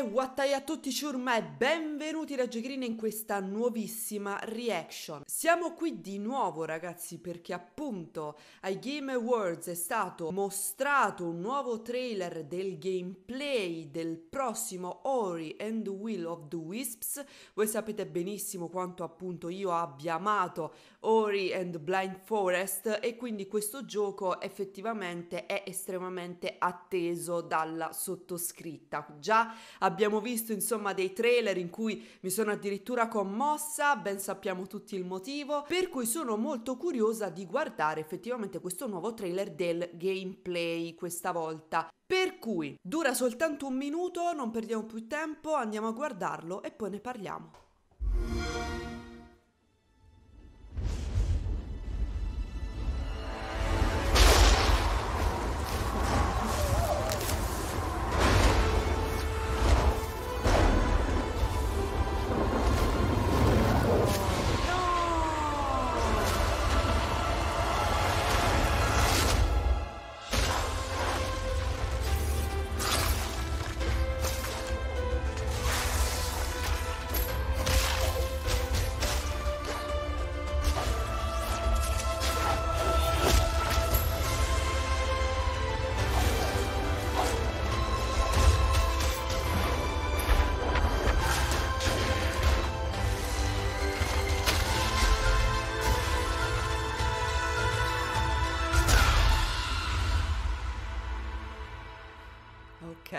e Wattai a tutti ciurma e benvenuti raggiogrine in questa nuovissima reaction. Siamo qui di nuovo ragazzi perché appunto ai Game Awards è stato mostrato un nuovo trailer del gameplay del prossimo Ori and the Will of the Wisps. Voi sapete benissimo quanto appunto io abbia amato Ori and Blind Forest e quindi questo gioco effettivamente è estremamente atteso dalla sottoscritta. Già abbiamo abbiamo visto insomma dei trailer in cui mi sono addirittura commossa, ben sappiamo tutti il motivo, per cui sono molto curiosa di guardare effettivamente questo nuovo trailer del gameplay questa volta. Per cui dura soltanto un minuto, non perdiamo più tempo, andiamo a guardarlo e poi ne parliamo.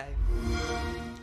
Okay.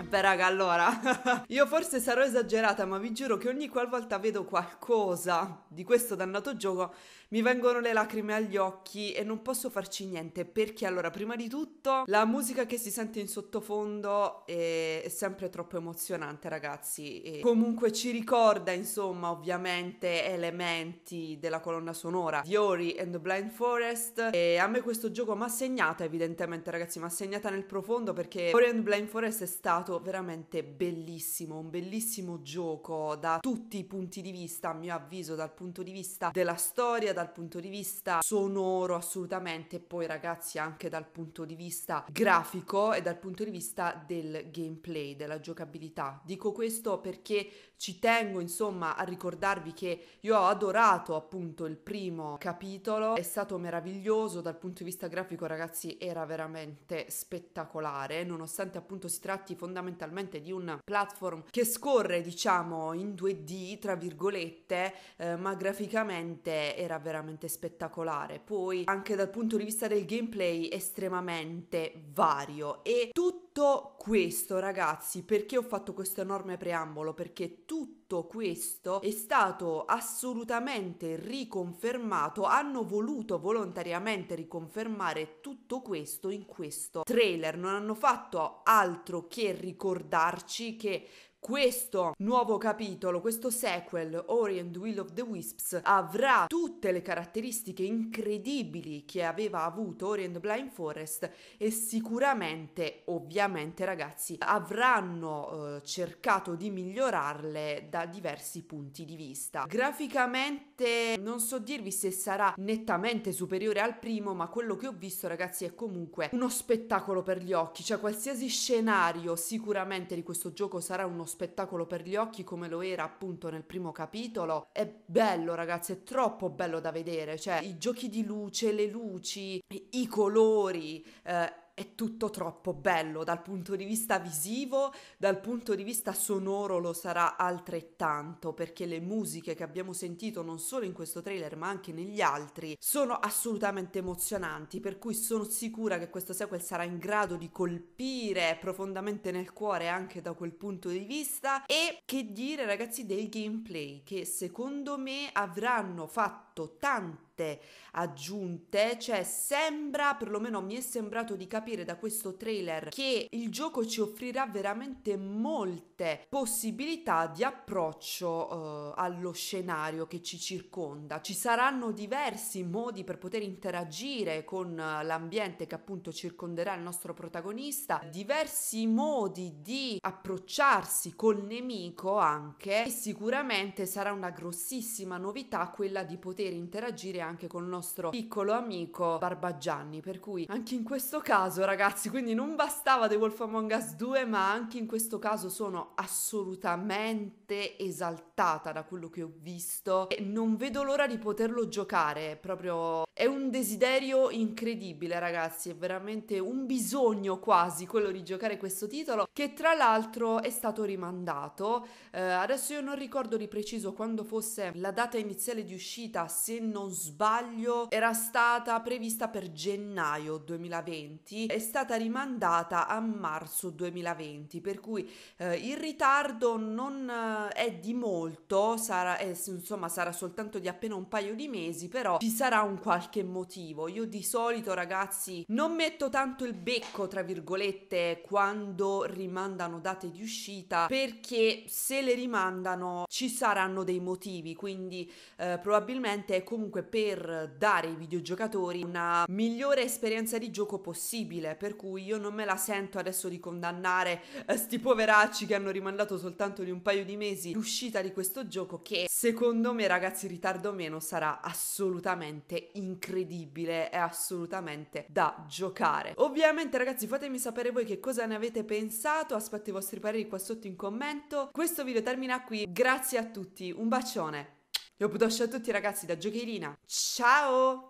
Beh raga, allora, io forse sarò esagerata, ma vi giuro che ogni qualvolta vedo qualcosa di questo dannato gioco mi vengono le lacrime agli occhi e non posso farci niente perché allora, prima di tutto, la musica che si sente in sottofondo è, è sempre troppo emozionante, ragazzi. E comunque ci ricorda, insomma, ovviamente elementi della colonna sonora di Ori and the Blind Forest e a me questo gioco mi ha segnata, evidentemente, ragazzi, mi ha segnata nel profondo perché Ori and the Blind Forest è stato veramente bellissimo, un bellissimo gioco da tutti i punti di vista, a mio avviso, dal punto di vista della storia, dal punto di vista sonoro assolutamente, poi ragazzi anche dal punto di vista grafico e dal punto di vista del gameplay, della giocabilità. Dico questo perché ci tengo insomma a ricordarvi che io ho adorato appunto il primo capitolo, è stato meraviglioso dal punto di vista grafico ragazzi era veramente spettacolare, nonostante appunto si tratti fondamentalmente fondamentalmente di un platform che scorre diciamo in 2D tra virgolette eh, ma graficamente era veramente spettacolare poi anche dal punto di vista del gameplay estremamente vario e tutto questo ragazzi perché ho fatto questo enorme preambolo perché tutto tutto questo è stato assolutamente riconfermato, hanno voluto volontariamente riconfermare tutto questo in questo trailer, non hanno fatto altro che ricordarci che questo nuovo capitolo, questo sequel Orient Will of the Wisps avrà tutte le caratteristiche incredibili che aveva avuto Orient Blind Forest e sicuramente, ovviamente ragazzi, avranno eh, cercato di migliorarle da diversi punti di vista. Graficamente non so dirvi se sarà nettamente superiore al primo, ma quello che ho visto ragazzi è comunque uno spettacolo per gli occhi, cioè qualsiasi scenario sicuramente di questo gioco sarà uno spettacolo spettacolo per gli occhi come lo era appunto nel primo capitolo. È bello ragazzi, è troppo bello da vedere, cioè i giochi di luce, le luci, i colori, eh, è tutto troppo bello dal punto di vista visivo, dal punto di vista sonoro lo sarà altrettanto perché le musiche che abbiamo sentito non solo in questo trailer ma anche negli altri sono assolutamente emozionanti per cui sono sicura che questo sequel sarà in grado di colpire profondamente nel cuore anche da quel punto di vista e che dire ragazzi del gameplay che secondo me avranno fatto fatto tante aggiunte, cioè sembra, perlomeno mi è sembrato di capire da questo trailer, che il gioco ci offrirà veramente molte possibilità di approccio eh, allo scenario che ci circonda. Ci saranno diversi modi per poter interagire con eh, l'ambiente che appunto circonderà il nostro protagonista, diversi modi di approcciarsi col nemico anche e sicuramente sarà una grossissima novità quella di poter poter interagire anche con il nostro piccolo amico Barbagianni. Per cui anche in questo caso, ragazzi, quindi non bastava The Wolf Among Us 2, ma anche in questo caso sono assolutamente esaltata da quello che ho visto e non vedo l'ora di poterlo giocare. È Proprio è un desiderio incredibile, ragazzi, è veramente un bisogno quasi quello di giocare questo titolo che tra l'altro è stato rimandato. Eh, adesso io non ricordo di preciso quando fosse la data iniziale di uscita se non sbaglio, era stata prevista per gennaio 2020, è stata rimandata a marzo 2020, per cui eh, il ritardo non eh, è di molto, sarà, eh, insomma sarà soltanto di appena un paio di mesi, però ci sarà un qualche motivo. Io di solito ragazzi non metto tanto il becco, tra virgolette, quando rimandano date di uscita, perché se le rimandano ci saranno dei motivi, quindi eh, probabilmente sicuramente è comunque per dare ai videogiocatori una migliore esperienza di gioco possibile, per cui io non me la sento adesso di condannare eh, sti poveracci che hanno rimandato soltanto di un paio di mesi l'uscita di questo gioco che secondo me ragazzi ritardo meno sarà assolutamente incredibile, è assolutamente da giocare. Ovviamente ragazzi fatemi sapere voi che cosa ne avete pensato, aspetto i vostri pareri qua sotto in commento. Questo video termina qui, grazie a tutti, un bacione! Io puto a tutti ragazzi da Giocherina. Ciao!